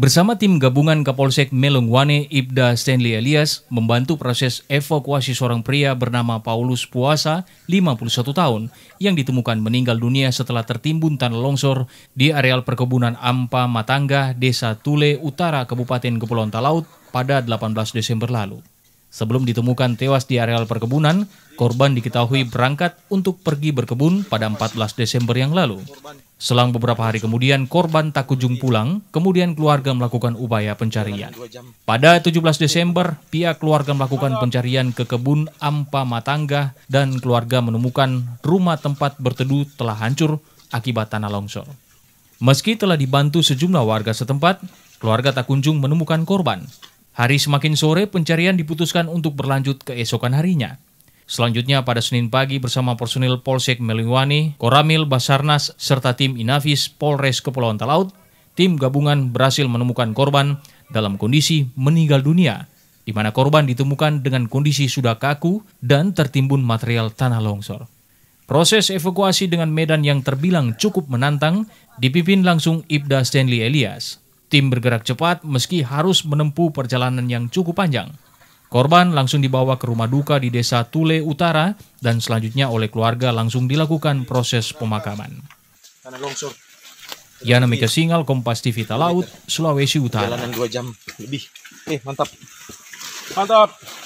bersama tim gabungan Kapolsek Melungwane Ibda Stanley Elias membantu proses evakuasi seorang pria bernama Paulus Puasa, 51 tahun, yang ditemukan meninggal dunia setelah tertimbun tanah longsor di areal perkebunan Ampa Matangga, Desa Tule Utara, Kabupaten Kepulauan Talaut pada 18 Desember lalu. Sebelum ditemukan tewas di areal perkebunan, korban diketahui berangkat untuk pergi berkebun pada 14 Desember yang lalu. Selang beberapa hari kemudian, korban tak kunjung pulang, kemudian keluarga melakukan upaya pencarian. Pada 17 Desember, pihak keluarga melakukan pencarian ke kebun Ampa Matangga dan keluarga menemukan rumah tempat berteduh telah hancur akibat tanah longsor. Meski telah dibantu sejumlah warga setempat, keluarga tak kunjung menemukan korban. Hari semakin sore, pencarian diputuskan untuk berlanjut keesokan harinya. Selanjutnya pada Senin pagi bersama personil Polsek Meliwani, Koramil Basarnas, serta tim Inavis Polres Kepulauan Talaut, tim gabungan berhasil menemukan korban dalam kondisi meninggal dunia, di mana korban ditemukan dengan kondisi sudah kaku dan tertimbun material tanah longsor. Proses evakuasi dengan medan yang terbilang cukup menantang dipimpin langsung Ibda Stanley Elias. Tim bergerak cepat meski harus menempuh perjalanan yang cukup panjang. Korban langsung dibawa ke rumah duka di desa Tule Utara dan selanjutnya oleh keluarga langsung dilakukan proses pemakaman. Yana Mika Singal, Kompas TV Talaut, Sulawesi Utara. Jalanan 2 jam lebih. Eh, mantap. Mantap.